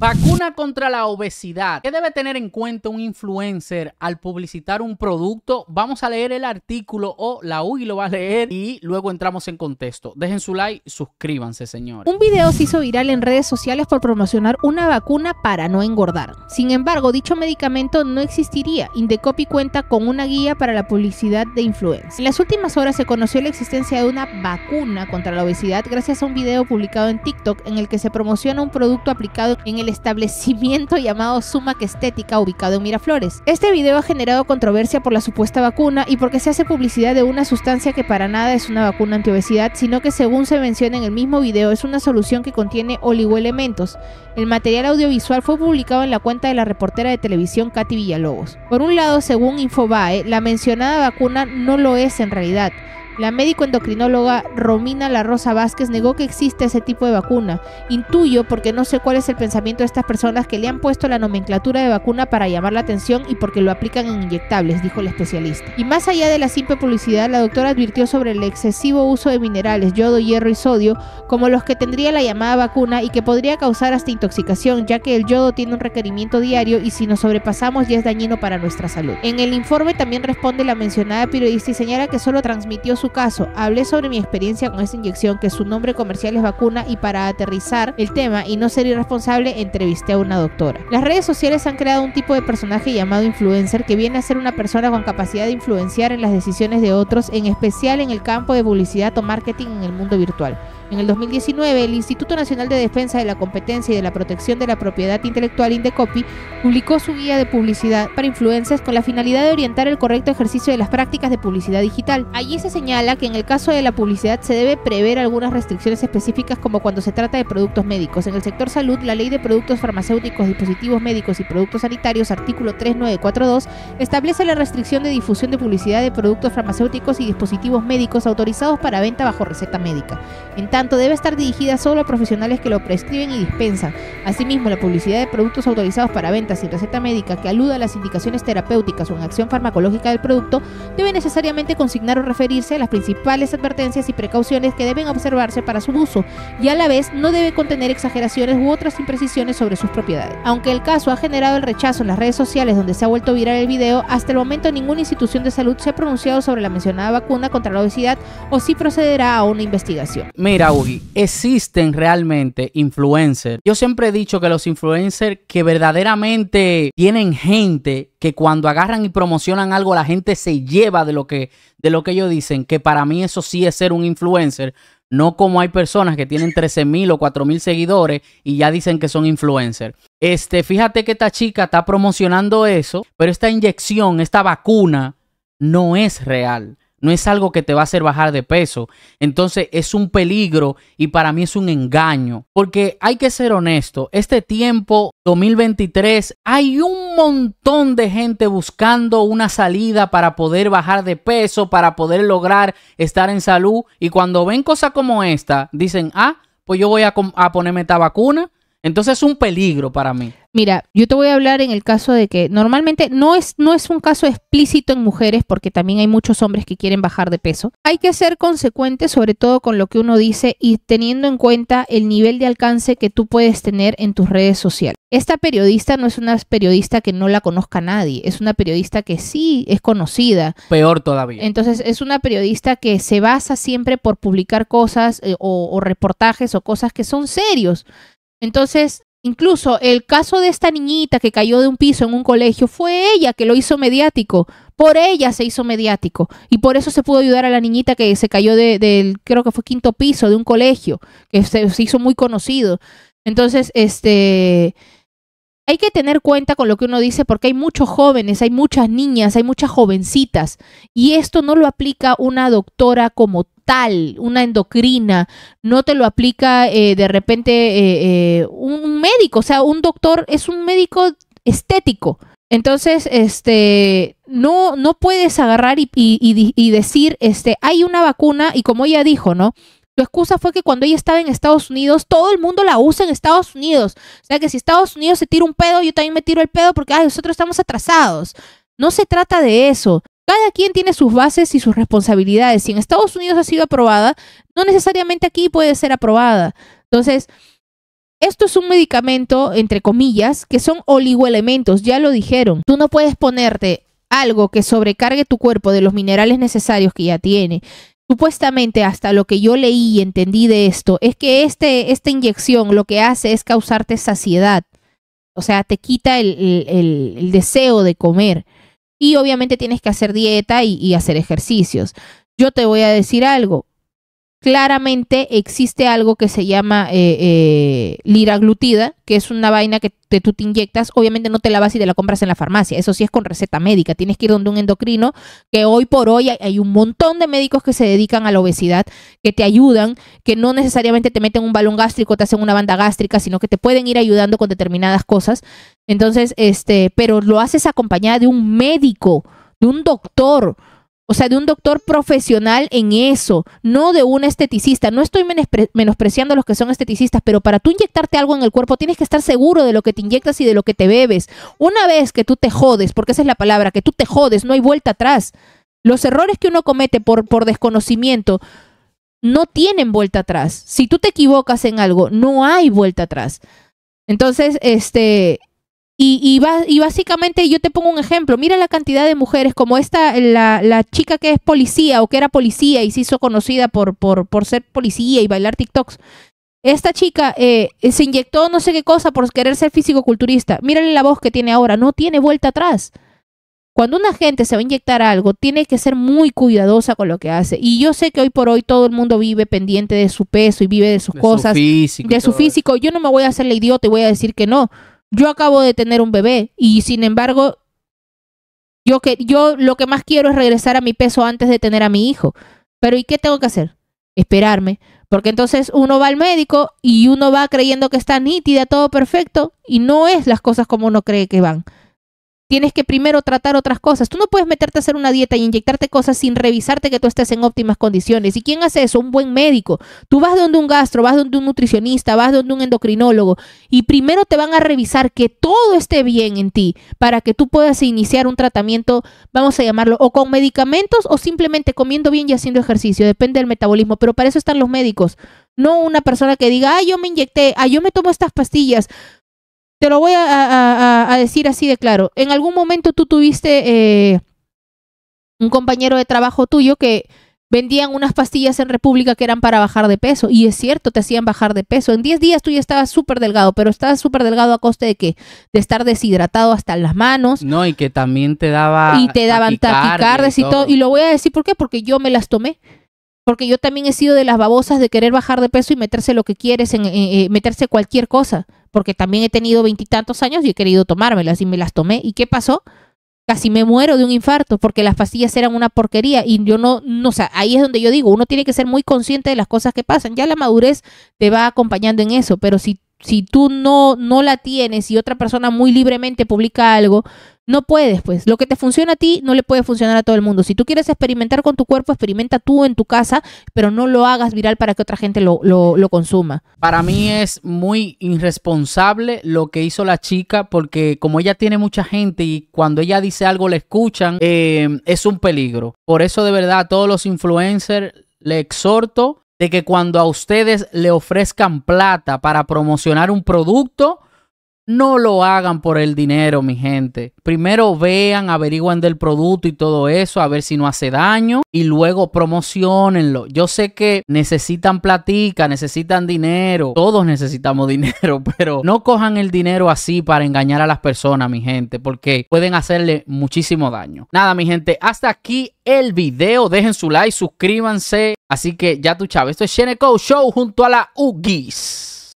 Vacuna contra la obesidad. ¿Qué debe tener en cuenta un influencer al publicitar un producto? Vamos a leer el artículo o la UI lo va a leer y luego entramos en contexto. Dejen su like, suscríbanse, señor. Un video se hizo viral en redes sociales por promocionar una vacuna para no engordar. Sin embargo, dicho medicamento no existiría. Indecopy cuenta con una guía para la publicidad de influencers. En las últimas horas se conoció la existencia de una vacuna contra la obesidad gracias a un video publicado en TikTok en el que se promociona un producto aplicado en el establecimiento llamado Sumac Estética ubicado en Miraflores. Este video ha generado controversia por la supuesta vacuna y porque se hace publicidad de una sustancia que para nada es una vacuna antiobesidad, sino que según se menciona en el mismo video es una solución que contiene oligoelementos. El material audiovisual fue publicado en la cuenta de la reportera de televisión Katy Villalobos. Por un lado, según Infobae, la mencionada vacuna no lo es en realidad. La médico endocrinóloga Romina La Rosa Vázquez negó que existe ese tipo de vacuna. Intuyo porque no sé cuál es el pensamiento de estas personas que le han puesto la nomenclatura de vacuna para llamar la atención y porque lo aplican en inyectables, dijo el especialista. Y más allá de la simple publicidad, la doctora advirtió sobre el excesivo uso de minerales, yodo, hierro y sodio, como los que tendría la llamada vacuna y que podría causar hasta intoxicación, ya que el yodo tiene un requerimiento diario y si nos sobrepasamos ya es dañino para nuestra salud. En el informe también responde la mencionada periodista y señala que solo transmitió su caso. Hablé sobre mi experiencia con esta inyección, que su nombre comercial es vacuna, y para aterrizar el tema y no ser irresponsable, entrevisté a una doctora. Las redes sociales han creado un tipo de personaje llamado influencer que viene a ser una persona con capacidad de influenciar en las decisiones de otros, en especial en el campo de publicidad o marketing en el mundo virtual. En el 2019, el Instituto Nacional de Defensa de la Competencia y de la Protección de la Propiedad Intelectual Indecopi publicó su guía de publicidad para influencers con la finalidad de orientar el correcto ejercicio de las prácticas de publicidad digital. Allí se señala que en el caso de la publicidad se debe prever algunas restricciones específicas como cuando se trata de productos médicos. En el sector salud, la Ley de Productos Farmacéuticos, Dispositivos Médicos y Productos Sanitarios, artículo 3942, establece la restricción de difusión de publicidad de productos farmacéuticos y dispositivos médicos autorizados para venta bajo receta médica tanto, debe estar dirigida solo a profesionales que lo prescriben y dispensan. Asimismo, la publicidad de productos autorizados para ventas y receta médica que aluda a las indicaciones terapéuticas o en acción farmacológica del producto debe necesariamente consignar o referirse a las principales advertencias y precauciones que deben observarse para su uso y a la vez no debe contener exageraciones u otras imprecisiones sobre sus propiedades. Aunque el caso ha generado el rechazo en las redes sociales donde se ha vuelto viral el video, hasta el momento ninguna institución de salud se ha pronunciado sobre la mencionada vacuna contra la obesidad o si procederá a una investigación. Mira, ¿existen realmente influencers? Yo siempre he dicho que los influencers que verdaderamente tienen gente que cuando agarran y promocionan algo la gente se lleva de lo que de lo que ellos dicen, que para mí eso sí es ser un influencer, no como hay personas que tienen 13 mil o 4 mil seguidores y ya dicen que son influencers. Este, fíjate que esta chica está promocionando eso, pero esta inyección, esta vacuna no es real no es algo que te va a hacer bajar de peso. Entonces es un peligro y para mí es un engaño. Porque hay que ser honesto, este tiempo 2023 hay un montón de gente buscando una salida para poder bajar de peso, para poder lograr estar en salud. Y cuando ven cosas como esta, dicen, ah, pues yo voy a, ponerme esta vacuna. Entonces es un peligro para mí. Mira, yo te voy a hablar en el caso de que normalmente no es, no es un caso explícito en mujeres porque también hay muchos hombres que quieren bajar de peso. Hay que ser consecuente sobre todo con lo que uno dice y teniendo en cuenta el nivel de alcance que tú puedes tener en tus redes sociales. Esta periodista no es una periodista que no la conozca nadie, es una periodista que sí es conocida. Peor todavía. Entonces es una periodista que se basa siempre por publicar cosas eh, o reportajes o cosas que son serios. Entonces, Incluso el caso de esta niñita que cayó de un piso en un colegio fue ella que lo hizo mediático. Por ella se hizo mediático. Y por eso se pudo ayudar a la niñita que se cayó del, creo que fue quinto piso de un colegio, que se hizo muy conocido. Entonces, este, hay que tener cuenta con lo que uno dice porque hay muchos jóvenes, hay muchas niñas, hay muchas jovencitas y esto no lo aplica una doctora como tal, una endocrina, no te lo aplica eh, de repente eh, eh, un médico, o sea, un doctor es un médico estético. Entonces, este, no, no puedes agarrar y, y decir, este, hay una vacuna y como ella dijo, ¿no? Su excusa fue que cuando ella estaba en Estados Unidos, todo el mundo la usa en Estados Unidos. O sea que si Estados Unidos se tira un pedo, yo también me tiro el pedo porque nosotros estamos atrasados. No se trata de eso. Cada quien tiene sus bases y sus responsabilidades. Si en Estados Unidos ha sido aprobada, no necesariamente aquí puede ser aprobada. Entonces, esto es un medicamento, entre comillas, que son oligoelementos, ya lo dijeron. Tú no puedes ponerte algo que sobrecargue tu cuerpo de los minerales necesarios que ya tiene, Supuestamente hasta lo que yo leí y entendí de esto es que este, esta inyección lo que hace es causarte saciedad, o sea, te quita el, deseo de comer. Y obviamente tienes que hacer dieta y hacer ejercicios. Yo te voy a decir algo, claramente existe algo que se llama eh, eh, liraglutida, que es una vaina que te, tú te inyectas. Obviamente no te la vas y te la compras en la farmacia. Eso sí es con receta médica. Tienes que ir donde un endocrino, que hoy por hoy hay, un montón de médicos que se dedican a la obesidad, que te ayudan, que no necesariamente te meten un balón gástrico, te hacen una banda gástrica, sino que te pueden ir ayudando con determinadas cosas. Entonces, este, pero lo haces acompañada de un médico, de un doctor o sea, de un doctor profesional en eso, no de un esteticista. No estoy menospreciando a los que son esteticistas, pero para tú inyectarte algo en el cuerpo tienes que estar seguro de lo que te inyectas y de lo que te bebes. Una vez que tú te jodes, porque esa es la palabra, que tú te jodes, no hay vuelta atrás. Los errores que uno comete por, por desconocimiento no tienen vuelta atrás. Si tú te equivocas en algo, no hay vuelta atrás. Entonces, este, y, básicamente yo te pongo un ejemplo, mira la cantidad de mujeres como esta, la, chica que es policía o que era policía y se hizo conocida por, por, por ser policía y bailar TikToks. Esta chica eh, se inyectó no sé qué cosa por querer ser físico-culturista. Mírale la voz que tiene ahora, no tiene vuelta atrás. Cuando una gente se va a inyectar algo, tiene que ser muy cuidadosa con lo que hace. Y yo sé que hoy por hoy todo el mundo vive pendiente de su peso y vive de sus cosas, de su físico. Yo no me voy a hacer la idiota y voy a decir que no yo acabo de tener un bebé y sin embargo, yo, que, yo lo que más quiero es regresar a mi peso antes de tener a mi hijo. Pero ¿y qué tengo que hacer? Esperarme. Porque entonces uno va al médico y uno va creyendo que está nítida, todo perfecto, y no es las cosas como uno cree que van. Tienes que primero tratar otras cosas. Tú no puedes meterte a hacer una dieta y inyectarte cosas sin revisarte que tú estés en óptimas condiciones. ¿Y quién hace eso? Un buen médico. Tú vas donde un gastro, vas donde un nutricionista, vas donde un endocrinólogo y primero te van a revisar que todo esté bien en ti para que tú puedas iniciar un tratamiento, vamos a llamarlo, o con medicamentos o simplemente comiendo bien y haciendo ejercicio. Depende del metabolismo, pero para eso están los médicos. No una persona que diga, ah, yo me inyecté, ah, yo me tomo estas pastillas. Te lo voy a, decir así de claro. En algún momento tú tuviste eh, un compañero de trabajo tuyo que vendían unas pastillas en República que eran para bajar de peso. Y es cierto, te hacían bajar de peso. En 10 días tú ya estabas súper delgado, pero estabas súper delgado a coste de que, De estar deshidratado hasta las manos. No, y que también te daba... Y te daban taquicardias y, todo. Y lo voy a decir, ¿por qué? Porque yo me las tomé porque yo también he sido de las babosas de querer bajar de peso y meterse lo que quieres, en, eh, meterse cualquier cosa porque también he tenido veintitantos años y he querido tomármelas y me las tomé. ¿Y qué pasó? Casi me muero de un infarto porque las pastillas eran una porquería y yo no, no, o sea, ahí es donde yo digo, uno tiene que ser muy consciente de las cosas que pasan. Ya la madurez te va acompañando en eso, pero si si tú no, no la tienes y otra persona muy libremente publica algo, no puedes, pues. Lo que te funciona a ti no le puede funcionar a todo el mundo. Si tú quieres experimentar con tu cuerpo, experimenta tú en tu casa, pero no lo hagas viral para que otra gente lo, consuma. Para mí es muy irresponsable lo que hizo la chica, porque como ella tiene mucha gente y cuando ella dice algo le escuchan, eh, es un peligro. Por eso, de verdad, a todos los influencers le exhorto de que cuando a ustedes le ofrezcan plata para promocionar un producto, no lo hagan por el dinero, mi gente. Primero vean, averigüen del producto y todo eso, a ver si no hace daño y luego promocionenlo. Yo sé que necesitan platica, necesitan dinero, todos necesitamos dinero, pero no cojan el dinero así para engañar a las personas, mi gente, porque pueden hacerle muchísimo daño. Nada, mi gente, hasta aquí el video. Dejen su like, suscríbanse. Así que ya tú, chavo. Esto es Sheneco Show junto a la UGIS.